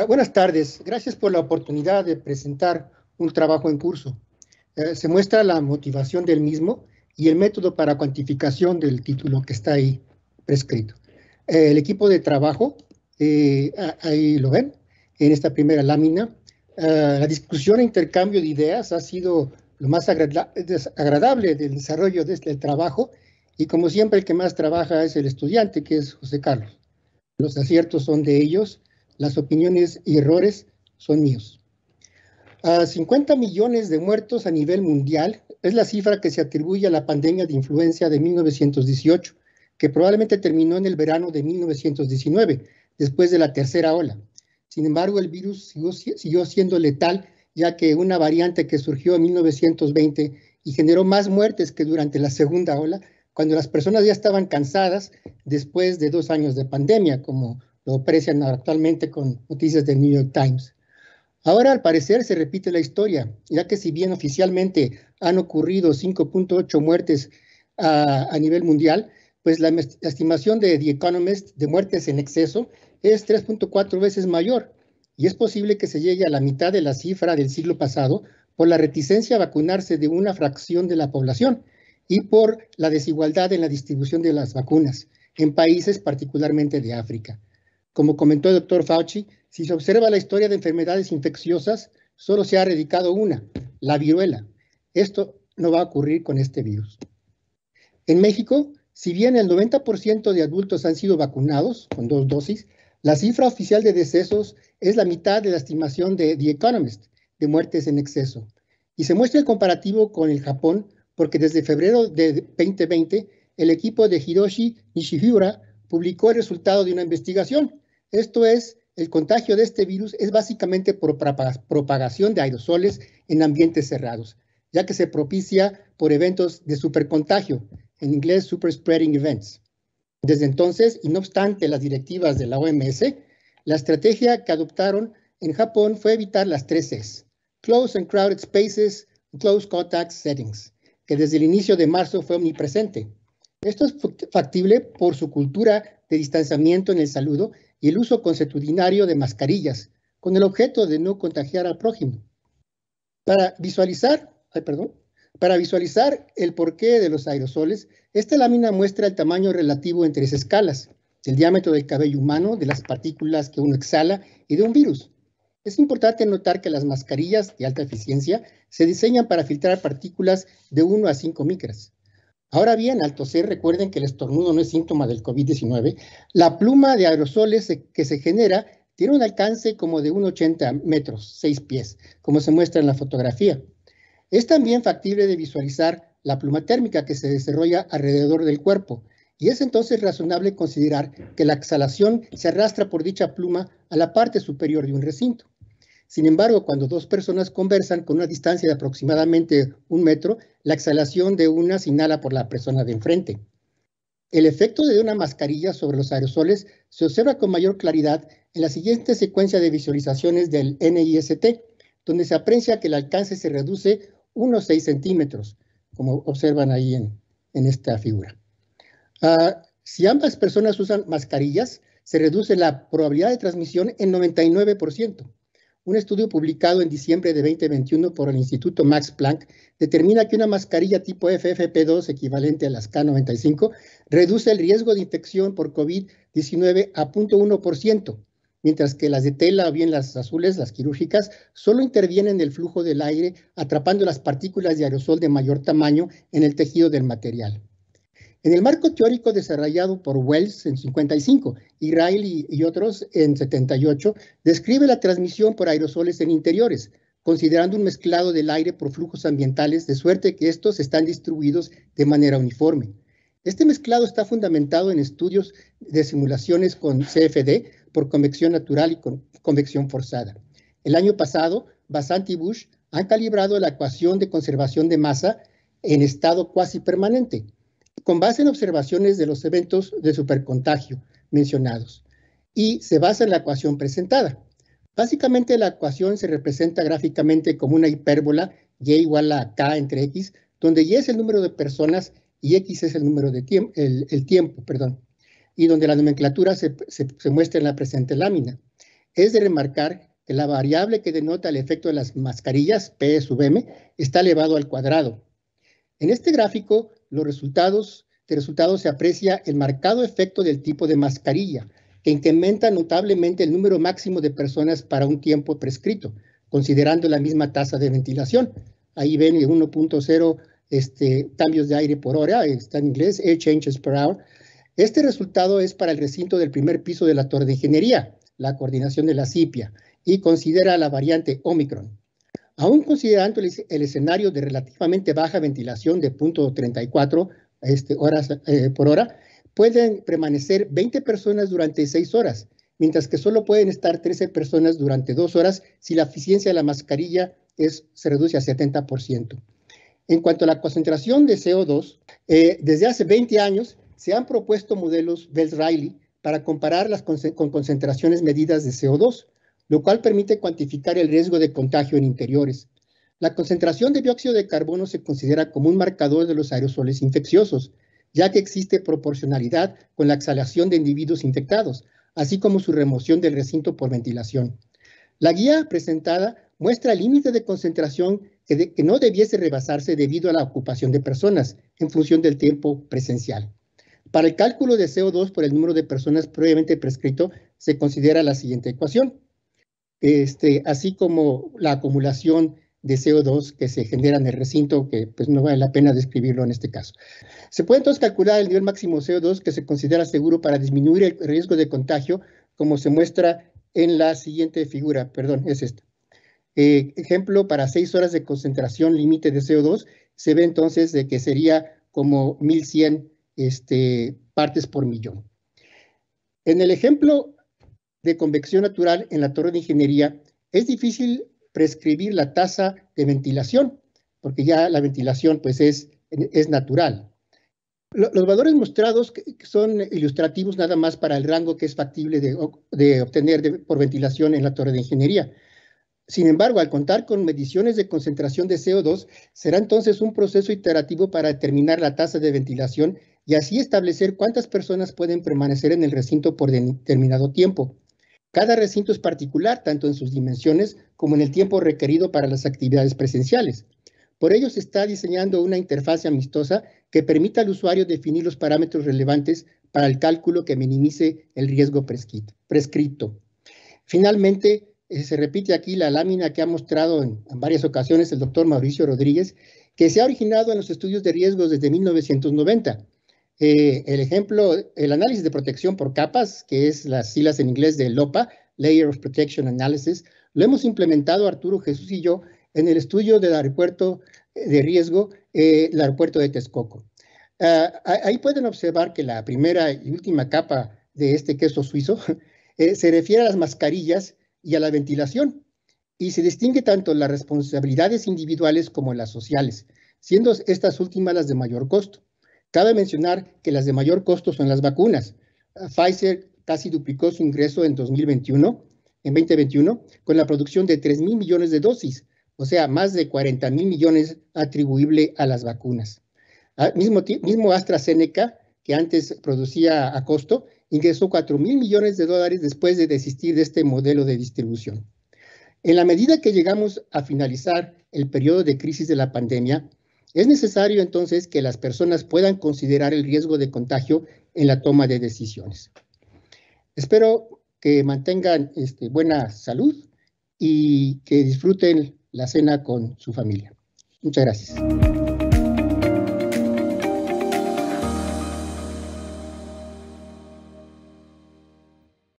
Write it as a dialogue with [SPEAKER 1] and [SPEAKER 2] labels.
[SPEAKER 1] Ah, buenas tardes. Gracias por la oportunidad de presentar un trabajo en curso. Eh, se muestra la motivación del mismo y el método para cuantificación del título que está ahí prescrito. Eh, el equipo de trabajo, eh, ahí lo ven, en esta primera lámina. la discusión e intercambio de ideas ha sido lo más agradable del desarrollo de este trabajo y como siempre el que más trabaja es el estudiante, que es José Carlos. Los aciertos son de ellos las opiniones y errores son míos. A 50 millones de muertos a nivel mundial es la cifra que se atribuye a la pandemia de influenza de 1918, que probablemente terminó en el verano de 1919, después de la tercera ola. Sin embargo, el virus siguió, siguió siendo letal, ya que una variante que surgió en 1920 y generó más muertes que durante la segunda ola, cuando las personas ya estaban cansadas después de dos años de pandemia, como lo aprecian actualmente con noticias del New York Times. Ahora, al parecer, se repite la historia, ya que si bien oficialmente han ocurrido 5.8 muertes a, nivel mundial, pues la estimación de The Economist de muertes en exceso es 3.4 veces mayor, y es posible que se llegue a la mitad de la cifra del siglo pasado por la reticencia a vacunarse de una fracción de la población y por la desigualdad en la distribución de las vacunas en países particularmente de África. Como comentó el doctor Fauci, si se observa la historia de enfermedades infecciosas, solo se ha erradicado una, la viruela. Esto no va a ocurrir con este virus. En México, si bien el 90% de adultos han sido vacunados con dos dosis, la cifra oficial de decesos es la mitad de la estimación de The Economist de muertes en exceso. Y se muestra el comparativo con el Japón porque desde febrero de 2020 el equipo de Hiroshi Nishihura publicó el resultado de una investigación esto es, el contagio de este virus es básicamente por propagación de aerosoles en ambientes cerrados, ya que se propicia por eventos de supercontagio, en inglés super spreading events. Desde entonces, y no obstante las directivas de la OMS, la estrategia que adoptaron en Japón fue evitar las tres Cs, Close and Crowded Spaces, Close Contact Settings, que desde el inicio de marzo fue omnipresente. Esto es factible por su cultura de distanciamiento en el saludo y el uso consuetudinario de mascarillas, con el objeto de no contagiar al prójimo. Para visualizar, el porqué de los aerosoles, esta lámina muestra el tamaño relativo en tres escalas, el diámetro del cabello humano, de las partículas que uno exhala y de un virus. Es importante notar que las mascarillas de alta eficiencia se diseñan para filtrar partículas de 1 a 5 micras. Ahora bien, al toser, recuerden que el estornudo no es síntoma del COVID-19. La pluma de aerosoles que se genera tiene un alcance como de 1,80 metros, 6 pies, como se muestra en la fotografía. Es también factible de visualizar la pluma térmica que se desarrolla alrededor del cuerpo, y es entonces razonable considerar que la exhalación se arrastra por dicha pluma a la parte superior de un recinto. Sin embargo, cuando dos personas conversan con una distancia de aproximadamente un metro, la exhalación de una se inhala por la persona de enfrente. El efecto de una mascarilla sobre los aerosoles se observa con mayor claridad en la siguiente secuencia de visualizaciones del NIST, donde se aprecia que el alcance se reduce unos 6 centímetros, como observan ahí en, esta figura. Ah, si ambas personas usan mascarillas, se reduce la probabilidad de transmisión en 99% un estudio publicado en diciembre de 2021 por el Instituto Max Planck determina que una mascarilla tipo FFP2 equivalente a las K95 reduce el riesgo de infección por COVID-19 a 0.1%, mientras que las de tela o bien las azules, las quirúrgicas, solo intervienen en el flujo del aire atrapando las partículas de aerosol de mayor tamaño en el tejido del material. En el marco teórico desarrollado por Wells en 55, y y, y otros en 78, describe la transmisión por aerosoles en interiores, considerando un mezclado del aire por flujos ambientales, de suerte que estos están distribuidos de manera uniforme. Este mezclado está fundamentado en estudios de simulaciones con CFD por convección natural y con convección forzada. El año pasado, Basanti y Bush han calibrado la ecuación de conservación de masa en estado cuasi permanente, con base en observaciones de los eventos de supercontagio mencionados y se basa en la ecuación presentada. Básicamente la ecuación se representa gráficamente como una hipérbola y e igual a k entre x, donde y es el número de personas y x es el número de tiempo, el, tiempo, perdón, y donde la nomenclatura se, se muestra en la presente lámina. Es de remarcar que la variable que denota el efecto de las mascarillas, P sub m, está elevado al cuadrado. En este gráfico los resultados, de resultados se aprecia el marcado efecto del tipo de mascarilla, que incrementa notablemente el número máximo de personas para un tiempo prescrito, considerando la misma tasa de ventilación. Ahí ven el 1.0 este, cambios de aire por hora, está en inglés, air changes per hour. Este resultado es para el recinto del primer piso de la torre de ingeniería, la coordinación de la CIPIA, y considera la variante Omicron. Aún considerando el, escenario de relativamente baja ventilación de 0.34 este, horas eh, por hora, pueden permanecer 20 personas durante 6 horas, mientras que solo pueden estar 13 personas durante 2 horas si la eficiencia de la mascarilla se reduce a 70%. En cuanto a la concentración de CO2, eh, desde hace 20 años se han propuesto modelos Bell-Riley para comparar con concentraciones medidas de CO2 lo cual permite cuantificar el riesgo de contagio en interiores. La concentración de dióxido de carbono se considera como un marcador de los aerosoles infecciosos, ya que existe proporcionalidad con la exhalación de individuos infectados, así como su remoción del recinto por ventilación. La guía presentada muestra el límite de concentración que, que, no debiese rebasarse debido a la ocupación de personas en función del tiempo presencial. Para el cálculo de CO2 por el número de personas previamente prescrito, se considera la siguiente ecuación. Este, así como la acumulación de CO2 que se genera en el recinto, que pues no vale la pena describirlo en este caso. Se puede entonces calcular el nivel máximo de CO2 que se considera seguro para disminuir el riesgo de contagio, como se muestra en la siguiente figura, perdón, es esta. Eh, ejemplo, para seis horas de concentración límite de CO2, se ve entonces de que sería como 1100 este, partes por millón. En el ejemplo de convección natural en la torre de ingeniería, es difícil prescribir la tasa de ventilación, porque ya la ventilación pues es, es natural. Los valores mostrados son ilustrativos nada más para el rango que es factible de, obtener por ventilación en la torre de ingeniería. Sin embargo, al contar con mediciones de concentración de CO2, será entonces un proceso iterativo para determinar la tasa de ventilación y así establecer cuántas personas pueden permanecer en el recinto por determinado tiempo. Cada recinto es particular tanto en sus dimensiones como en el tiempo requerido para las actividades presenciales. Por ello se está diseñando una interfaz amistosa que permita al usuario definir los parámetros relevantes para el cálculo que minimice el riesgo prescrito. Finalmente, eh, se repite aquí la lámina que ha mostrado en, varias ocasiones el doctor Mauricio Rodríguez, que se ha originado en los estudios de riesgos desde 1990 eh, el ejemplo, el análisis de protección por capas, que es las siglas en inglés de LOPA, Layer of Protection Analysis, lo hemos implementado Arturo, Jesús y yo en el estudio del aeropuerto de riesgo, eh, el aeropuerto de Texcoco. Ah, ahí pueden observar que la primera y última capa de este queso suizo eh, se refiere a las mascarillas y a la ventilación, y se distingue tanto las responsabilidades individuales como las sociales, siendo estas últimas las de mayor costo. Cabe mencionar que las de mayor costo son las vacunas. Pfizer casi duplicó su ingreso en 2021, en 2021, con la producción de 3 mil millones de dosis, o sea, más de 40 mil millones atribuible a las vacunas. mismo, mismo AstraZeneca, que antes producía a costo, ingresó 4 mil millones de dólares después de desistir de este modelo de distribución. En la medida que llegamos a finalizar el periodo de crisis de la pandemia, es necesario entonces que las personas puedan considerar el riesgo de contagio en la toma de decisiones. Espero que mantengan este, buena salud y que disfruten la cena con su familia. Muchas gracias.